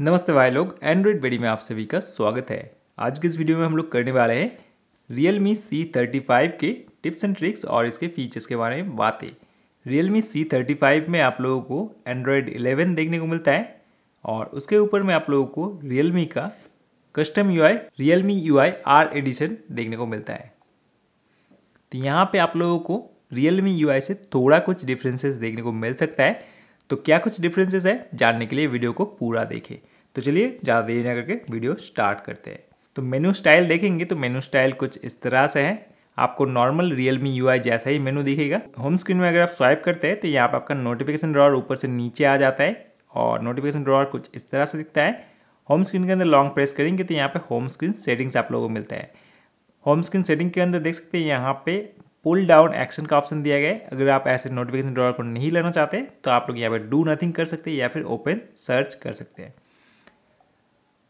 नमस्ते भाई लोग एंड्रॉयड वेडी में आप सभी का स्वागत है आज के इस वीडियो में हम लोग करने वाले हैं Realme C thirty five के टिप्स एंड ट्रिक्स और इसके फीचर्स के बारे में बातें Realme C thirty five में आप लोगों को एंड्रॉयड इलेवन देखने को मिलता है और उसके ऊपर में आप लोगों को रियल मी का custom UI Realme UI R आई आर एडिशन देखने को मिलता है तो यहाँ पर आप लोगों को रियल मी यू आई से थोड़ा कुछ डिफरेंसेस देखने को मिल सकता है तो क्या कुछ डिफरेंसेस है जानने के लिए वीडियो को पूरा देखें तो चलिए ज़्यादा देर ना करके वीडियो स्टार्ट करते हैं तो मेनू स्टाइल देखेंगे तो मेनू स्टाइल कुछ इस तरह से है आपको नॉर्मल रियलमी यू जैसा ही मेनू दिखेगा होम स्क्रीन में अगर आप स्वाइप करते हैं तो यहाँ पर आपका नोटिफिकेशन ड्रॉर ऊपर से नीचे आ जाता है और नोटिफिकेशन ड्रॉर कुछ इस तरह से दिखता है होम स्क्रीन के अंदर लॉन्ग प्रेस करेंगे तो यहाँ पर होम स्क्रीन सेटिंग्स आप लोगों को मिलता है होम स्क्रीन सेटिंग के अंदर देख सकते हैं यहाँ पे पुल डाउन एक्शन का ऑप्शन दिया गया है अगर आप ऐसे नोटिफिकेशन ड्रॉर को नहीं लेना चाहते तो आप लोग यहाँ पर डू नथिंग कर सकते हैं या फिर ओपन सर्च कर सकते हैं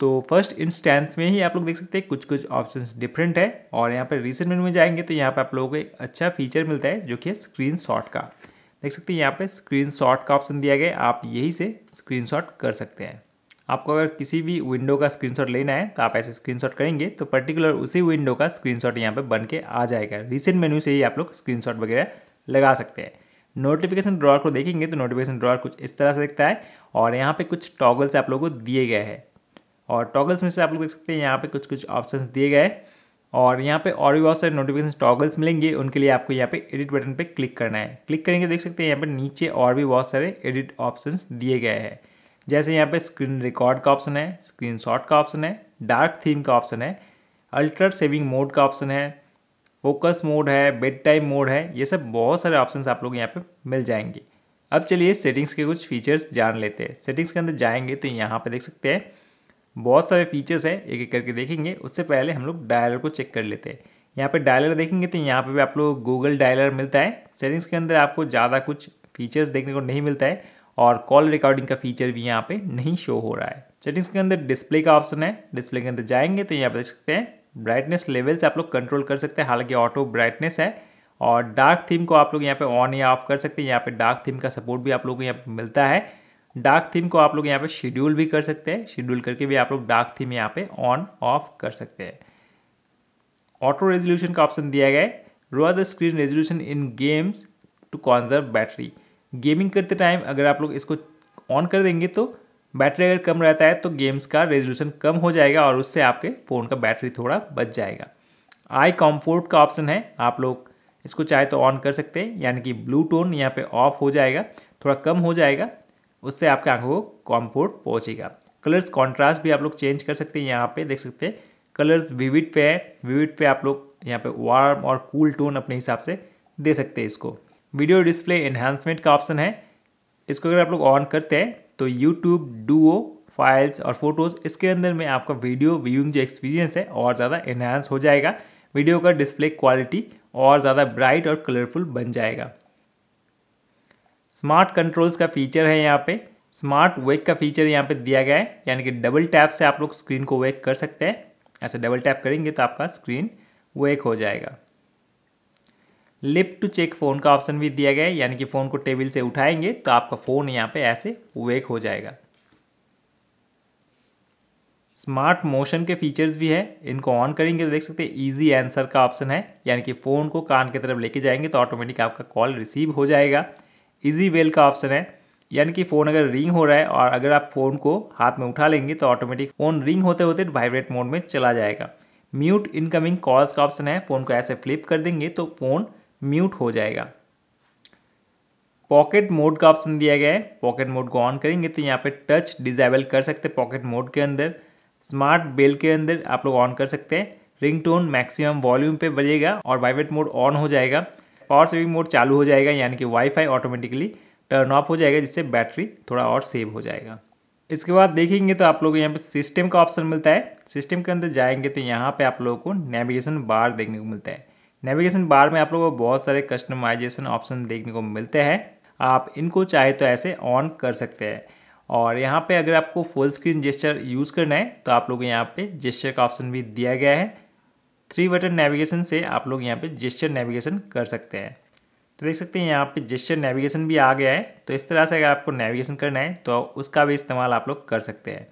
तो फर्स्ट इंस्टेंस में ही आप लोग देख सकते हैं कुछ कुछ ऑप्शंस डिफरेंट है और यहाँ पर रिसेंट मेनू में जाएंगे तो यहाँ पर आप लोगों को एक अच्छा फीचर मिलता है जो कि है स्क्रीन का देख सकते हैं यहाँ पर स्क्रीन का ऑप्शन दिया गया आप यही से स्क्रीन कर सकते हैं आपको अगर किसी भी विंडो का स्क्रीनशॉट लेना है तो आप ऐसे स्क्रीनशॉट करेंगे तो पर्टिकुलर उसी विंडो का स्क्रीनशॉट यहाँ पे बन के आ जाएगा रिसेंट मेन्यू से ही आप लोग स्क्रीनशॉट वगैरह लगा सकते हैं नोटिफिकेशन ड्रॉर को देखेंगे तो नोटिफिकेशन ड्रॉर कुछ इस तरह से दिखता है और यहाँ पर कुछ टॉगल्स आप लोग को दिए गए हैं और टॉगल्स में से आप लोग देख सकते हैं यहाँ पर कुछ कुछ ऑप्शन दिए गए और यहाँ पे और भी बहुत सारे नोटिफिकेशन टॉगल्स मिलेंगे उनके लिए आपको यहाँ पे एडिट बटन पे क्लिक करना है क्लिक करेंगे देख सकते हैं यहाँ पे नीचे और भी बहुत सारे एडिट ऑप्शंस दिए गए हैं जैसे यहाँ पे स्क्रीन रिकॉर्ड का ऑप्शन है स्क्रीन शॉट का ऑप्शन है डार्क थीम का ऑप्शन है अल्ट्रा सेविंग मोड का ऑप्शन है फोकस मोड है बेड टाइम मोड है ये सब बहुत सारे ऑप्शन आप लोग यहाँ पर मिल जाएंगे अब चलिए सेटिंग्स के कुछ फीचर्स जान लेते हैं सेटिंग्स के अंदर जाएंगे तो यहाँ पर देख सकते हैं बहुत सारे फीचर्स हैं एक एक करके देखेंगे उससे पहले हम लोग डायलर को चेक कर लेते हैं यहाँ पे डायलर देखेंगे तो यहाँ पे भी आप लोग गूगल डायलर मिलता है सेटिंग्स के अंदर आपको ज़्यादा कुछ फीचर्स देखने को नहीं मिलता है और कॉल रिकॉर्डिंग का फीचर भी यहाँ पे नहीं शो हो रहा है सेटिंग्स के अंदर डिस्प्ले का ऑप्शन है डिस्प्ले के अंदर जाएंगे तो यहाँ पर देख सकते हैं ब्राइटनेस लेवल से आप लोग कंट्रोल कर सकते हैं हालांकि ऑटो ब्राइटनेस है और डार्क थीम को आप लोग यहाँ पे ऑन या ऑफ कर सकते हैं यहाँ पे डार्क थीम का सपोर्ट भी आप लोग को यहाँ पे मिलता है डार्क थीम को आप लोग यहाँ पे शेड्यूल भी कर सकते हैं शेड्यूल करके भी आप लोग डार्क थीम यहाँ पे ऑन ऑफ कर सकते हैं ऑटो रेजोल्यूशन का ऑप्शन दिया गया है lower the screen resolution in games to conserve battery gaming करते टाइम अगर आप लोग इसको ऑन कर देंगे तो बैटरी अगर कम रहता है तो गेम्स का रेजोल्यूशन कम हो जाएगा और उससे आपके फ़ोन का बैटरी थोड़ा बच जाएगा आई कॉम्फोर्ट का ऑप्शन है आप लोग इसको चाहे तो ऑन कर सकते हैं यानी कि ब्लू टोन यहाँ पे ऑफ हो जाएगा थोड़ा कम हो जाएगा उससे आपके आंखों को कॉम्फोर्ट पहुँचेगा कलर्स कॉन्ट्रास्ट भी आप लोग चेंज कर सकते हैं यहाँ पे देख सकते हैं कलर्स विविड पे है विविड पे आप लोग यहाँ पे वार्म और कूल टोन अपने हिसाब से दे सकते हैं इसको वीडियो डिस्प्ले एनहांसमेंट का ऑप्शन है इसको अगर आप लोग ऑन करते हैं तो यूट्यूब डूओ फाइल्स और फोटोज़ इसके अंदर में आपका वीडियो व्यूइंग जो एक्सपीरियंस है और ज़्यादा इन्हांस हो जाएगा वीडियो का डिस्प्ले क्वालिटी और ज़्यादा ब्राइट और कलरफुल बन जाएगा स्मार्ट कंट्रोल्स का फीचर है यहाँ पे स्मार्ट वेक का फीचर यहाँ पे दिया गया है यानी कि डबल टैप से आप लोग स्क्रीन को वेक कर सकते हैं ऐसे डबल टैप करेंगे तो आपका स्क्रीन वेक हो जाएगा लिफ्ट टू चेक फ़ोन का ऑप्शन भी दिया गया है यानी कि फ़ोन को टेबल से उठाएंगे तो आपका फ़ोन यहाँ पे ऐसे वेक हो जाएगा स्मार्ट मोशन के फीचर्स भी है इनको ऑन करेंगे तो देख सकते हैं ईजी आंसर का ऑप्शन है यानी कि फ़ोन को कान की तरफ लेके जाएंगे तो ऑटोमेटिक आपका कॉल रिसीव हो जाएगा ईजी वेल का ऑप्शन है यानी कि फ़ोन अगर रिंग हो रहा है और अगर आप फ़ोन को हाथ में उठा लेंगे तो ऑटोमेटिक फ़ोन रिंग होते होते वाइब्रेट मोड में चला जाएगा म्यूट इनकमिंग कॉल्स का ऑप्शन है फ़ोन को ऐसे फ्लिप कर देंगे तो फ़ोन म्यूट हो जाएगा पॉकेट मोड का ऑप्शन दिया गया है पॉकेट मोड को ऑन करेंगे तो यहाँ पे टच डिजेबल कर सकते हैं पॉकेट मोड के अंदर स्मार्ट बेल के अंदर आप लोग ऑन कर सकते हैं रिंग टोन मैक्सिमम वॉल्यूम पे बजेगा और वाइब्रेट मोड ऑन हो जाएगा पावर सेविंग मोड चालू हो जाएगा यानी कि वाईफाई ऑटोमेटिकली टर्न ऑफ हो जाएगा जिससे बैटरी थोड़ा और सेव हो जाएगा इसके बाद देखेंगे तो आप लोग यहाँ पर सिस्टम का ऑप्शन मिलता है सिस्टम के अंदर जाएंगे तो यहाँ पर आप लोगों को नेविगेशन बार देखने को मिलता है नेविगेशन बार में आप लोगों को बहुत सारे कस्टमाइजेशन ऑप्शन देखने को मिलते हैं आप इनको चाहे तो ऐसे ऑन कर सकते हैं और यहाँ पे अगर आपको फुल स्क्रीन जेस्चर यूज़ करना है तो आप लोग यहाँ पे जेस्चर का ऑप्शन भी दिया गया है थ्री बटन नेविगेशन से आप लोग यहाँ पे जेस्चर नेविगेशन कर सकते हैं तो देख सकते हैं यहाँ पे जेस्चर नेविगेशन भी आ गया है तो इस तरह से अगर आपको नेविगेशन करना है तो उसका भी इस्तेमाल आप लोग कर सकते हैं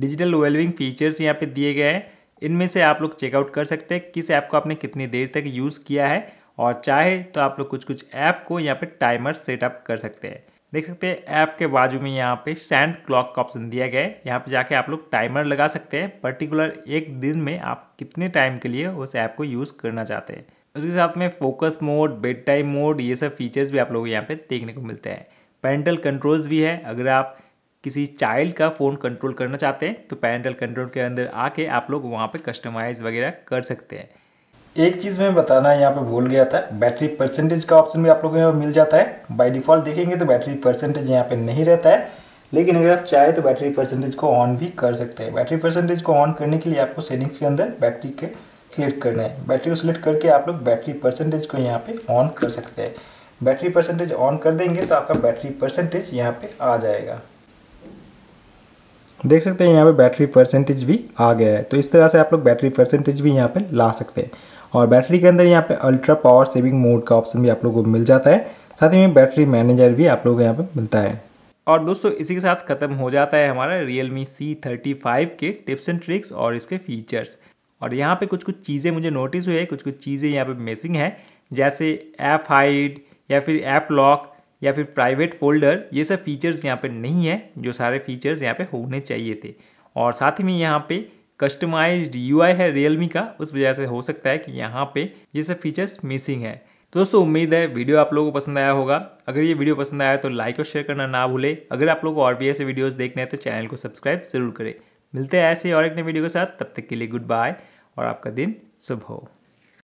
डिजिटल वेलविंग फीचर्स यहाँ पर दिए गए हैं इनमें से आप लोग चेकआउट कर सकते हैं किस ऐप को आपने कितनी देर तक यूज़ किया है और चाहे तो आप लोग कुछ कुछ ऐप को यहाँ पे टाइमर सेटअप कर सकते हैं देख सकते हैं ऐप के बाजू में यहाँ पे सैंड क्लॉक का ऑप्शन दिया गया है यहाँ पे जाके आप लोग टाइमर लगा सकते हैं पर्टिकुलर एक दिन में आप कितने टाइम के लिए उस ऐप को यूज़ करना चाहते हैं उसके साथ में focus mode bedtime mode ये सब फीचर्स भी आप लोग यहाँ पे देखने को मिलते हैं पेंटल कंट्रोल्स भी है अगर आप किसी चाइल्ड का फ़ोन कंट्रोल करना चाहते हैं तो पेरेंटल कंट्रोल के अंदर आके आप लोग वहाँ पे कस्टमाइज वगैरह कर सकते हैं एक चीज़ मैं बताना यहाँ पे भूल गया था बैटरी परसेंटेज का ऑप्शन भी आप लोगों को मिल जाता है बाय डिफ़ॉल्ट देखेंगे तो बैटरी परसेंटेज यहाँ पे नहीं रहता है लेकिन अगर आप चाहें तो बैटरी परसेंटेज को ऑन भी कर सकते हैं बैटरी परसेंटेज को ऑन करने के लिए आपको सेटिंग्स के अंदर बैटरी के सिलेक्ट करना है बैटरी को सिलेक्ट करके आप लोग बैटरी परसेंटेज को यहाँ पर ऑन कर सकते हैं बैटरी परसेंटेज ऑन कर देंगे तो आपका बैटरी परसेंटेज यहाँ पर आ जाएगा देख सकते हैं यहाँ पे बैटरी परसेंटेज भी आ गया है तो इस तरह से आप लोग बैटरी परसेंटेज भी यहाँ पे ला सकते हैं और बैटरी के अंदर यहाँ पे अल्ट्रा पावर सेविंग मोड का ऑप्शन भी आप लोगों को मिल जाता है साथ ही में बैटरी मैनेजर भी आप लोगों को यहाँ पे मिलता है और दोस्तों इसी के साथ ख़त्म हो जाता है हमारा मी सी थर्टी फाइव के टिप्स एंड ट्रिक्स और इसके फीचर्स और यहाँ पे कुछ कुछ चीज़ें मुझे नोटिस हुई है कुछ कुछ चीज़ें यहाँ पे मिसिंग है जैसे ऐप हाइड या फिर ऐप लॉक या फिर प्राइवेट फोल्डर ये सब फीचर्स यहाँ पे नहीं है जो सारे फीचर्स यहाँ पे होने चाहिए थे और साथ ही में यहाँ पे कस्टमाइज्ड यूआई है रियलमी का उस वजह से हो सकता है कि यहाँ पे ये सब फीचर्स मिसिंग है तो दोस्तों उम्मीद है वीडियो आप लोगों को पसंद आया होगा अगर ये वीडियो पसंद आया तो लाइक और शेयर करना ना भूले अगर आप लोग को और भी ऐसे वीडियोज़ देखने हैं तो चैनल को सब्सक्राइब जरूर करें मिलते हैं ऐसे और एक नए वीडियो के साथ तब तक के लिए गुड बाय और आपका दिन शुभ हो